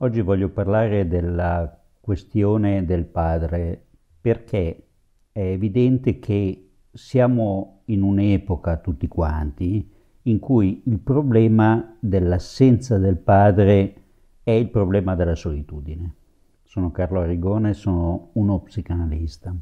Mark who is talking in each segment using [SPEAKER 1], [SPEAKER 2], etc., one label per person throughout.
[SPEAKER 1] Oggi voglio parlare della questione del padre perché è evidente che siamo in un'epoca tutti quanti in cui il problema dell'assenza del padre è il problema della solitudine. Sono Carlo Arrigone, sono uno psicanalista.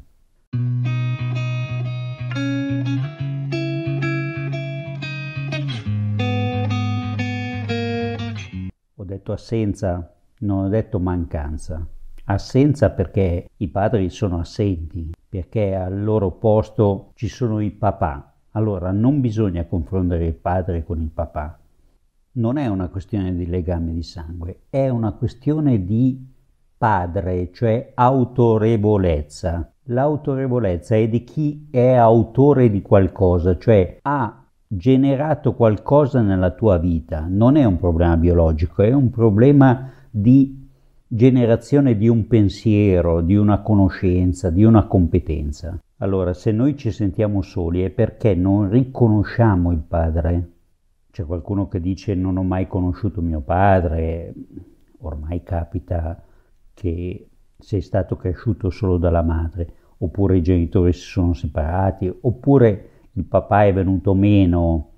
[SPEAKER 1] Ho detto assenza non ho detto mancanza, assenza perché i padri sono assenti, perché al loro posto ci sono i papà. Allora non bisogna confondere il padre con il papà. Non è una questione di legame di sangue, è una questione di padre, cioè autorevolezza. L'autorevolezza è di chi è autore di qualcosa, cioè ha generato qualcosa nella tua vita. Non è un problema biologico, è un problema di generazione di un pensiero, di una conoscenza, di una competenza. Allora, se noi ci sentiamo soli è perché non riconosciamo il padre. C'è qualcuno che dice non ho mai conosciuto mio padre, ormai capita che sei stato cresciuto solo dalla madre, oppure i genitori si sono separati, oppure il papà è venuto meno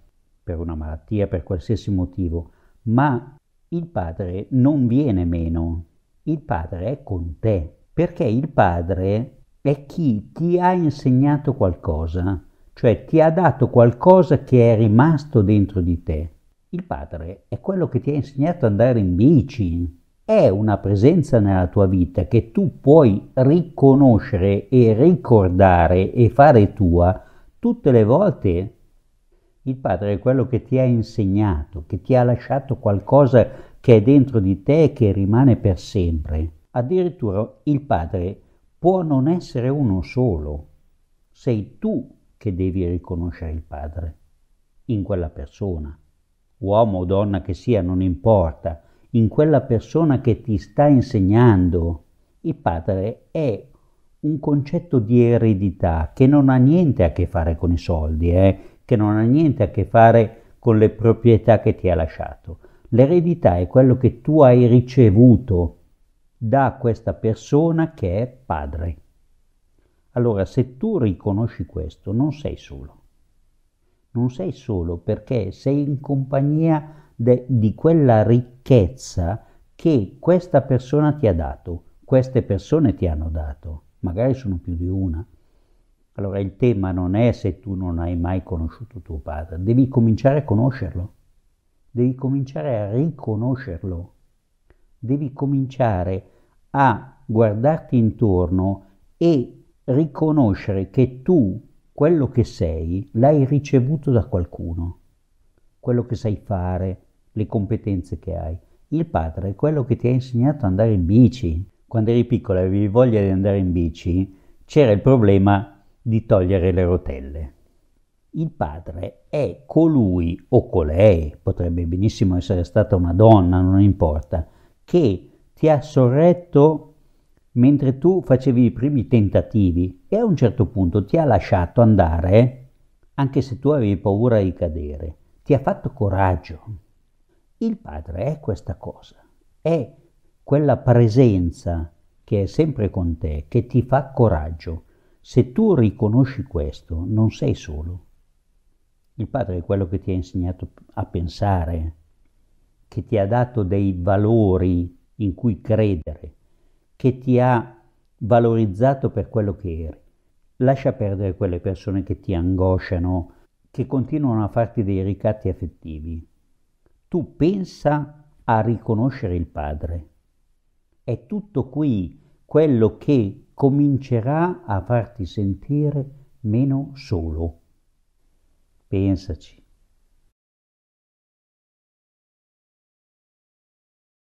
[SPEAKER 1] per una malattia, per qualsiasi motivo, ma il padre non viene meno, il padre è con te, perché il padre è chi ti ha insegnato qualcosa, cioè ti ha dato qualcosa che è rimasto dentro di te. Il padre è quello che ti ha insegnato ad andare in bici, è una presenza nella tua vita che tu puoi riconoscere e ricordare e fare tua tutte le volte il padre è quello che ti ha insegnato, che ti ha lasciato qualcosa che è dentro di te e che rimane per sempre. Addirittura il padre può non essere uno solo. Sei tu che devi riconoscere il padre in quella persona. Uomo o donna che sia, non importa, in quella persona che ti sta insegnando. Il padre è un concetto di eredità che non ha niente a che fare con i soldi, eh? che non ha niente a che fare con le proprietà che ti ha lasciato. L'eredità è quello che tu hai ricevuto da questa persona che è padre. Allora, se tu riconosci questo, non sei solo. Non sei solo perché sei in compagnia de, di quella ricchezza che questa persona ti ha dato, queste persone ti hanno dato, magari sono più di una, allora il tema non è se tu non hai mai conosciuto tuo padre, devi cominciare a conoscerlo, devi cominciare a riconoscerlo, devi cominciare a guardarti intorno e riconoscere che tu quello che sei l'hai ricevuto da qualcuno, quello che sai fare, le competenze che hai. Il padre è quello che ti ha insegnato ad andare in bici. Quando eri piccola e avevi voglia di andare in bici, c'era il problema di togliere le rotelle. Il padre è colui o colei, potrebbe benissimo essere stata una donna, non importa, che ti ha sorretto mentre tu facevi i primi tentativi e a un certo punto ti ha lasciato andare, anche se tu avevi paura di cadere, ti ha fatto coraggio. Il padre è questa cosa, è quella presenza che è sempre con te, che ti fa coraggio, se tu riconosci questo, non sei solo. Il padre è quello che ti ha insegnato a pensare, che ti ha dato dei valori in cui credere, che ti ha valorizzato per quello che eri. Lascia perdere quelle persone che ti angosciano, che continuano a farti dei ricatti affettivi. Tu pensa a riconoscere il Padre. È tutto qui quello che comincerà a farti sentire meno solo. Pensaci.